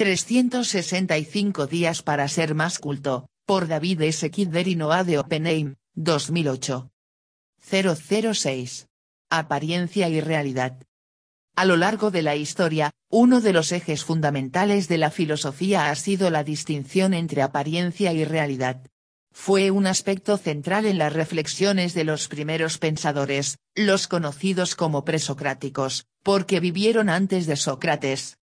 365 días para ser más culto, por David S. Kidder de Oppenheim, 2008. 006. Apariencia y realidad. A lo largo de la historia, uno de los ejes fundamentales de la filosofía ha sido la distinción entre apariencia y realidad. Fue un aspecto central en las reflexiones de los primeros pensadores, los conocidos como presocráticos, porque vivieron antes de Sócrates,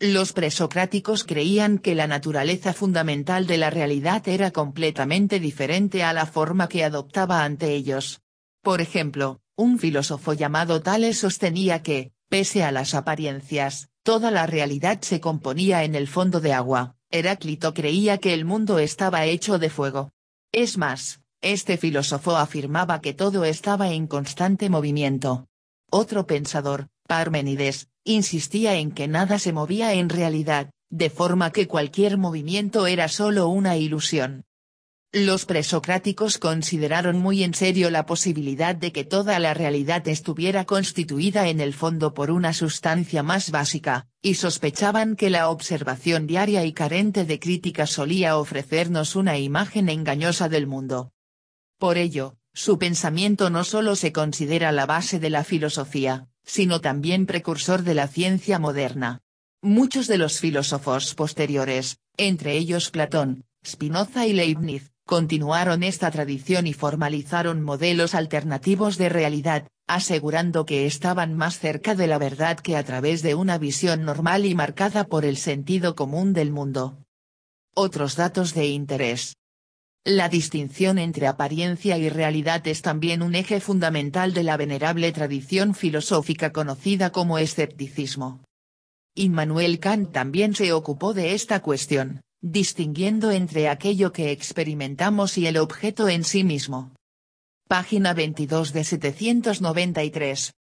los presocráticos creían que la naturaleza fundamental de la realidad era completamente diferente a la forma que adoptaba ante ellos. Por ejemplo, un filósofo llamado Tales sostenía que, pese a las apariencias, toda la realidad se componía en el fondo de agua, Heráclito creía que el mundo estaba hecho de fuego. Es más, este filósofo afirmaba que todo estaba en constante movimiento. Otro pensador, Parmenides, insistía en que nada se movía en realidad, de forma que cualquier movimiento era solo una ilusión. Los presocráticos consideraron muy en serio la posibilidad de que toda la realidad estuviera constituida en el fondo por una sustancia más básica, y sospechaban que la observación diaria y carente de crítica solía ofrecernos una imagen engañosa del mundo. Por ello, su pensamiento no solo se considera la base de la filosofía, sino también precursor de la ciencia moderna. Muchos de los filósofos posteriores, entre ellos Platón, Spinoza y Leibniz, continuaron esta tradición y formalizaron modelos alternativos de realidad, asegurando que estaban más cerca de la verdad que a través de una visión normal y marcada por el sentido común del mundo. Otros datos de interés. La distinción entre apariencia y realidad es también un eje fundamental de la venerable tradición filosófica conocida como escepticismo. Immanuel Kant también se ocupó de esta cuestión, distinguiendo entre aquello que experimentamos y el objeto en sí mismo. Página 22 de 793,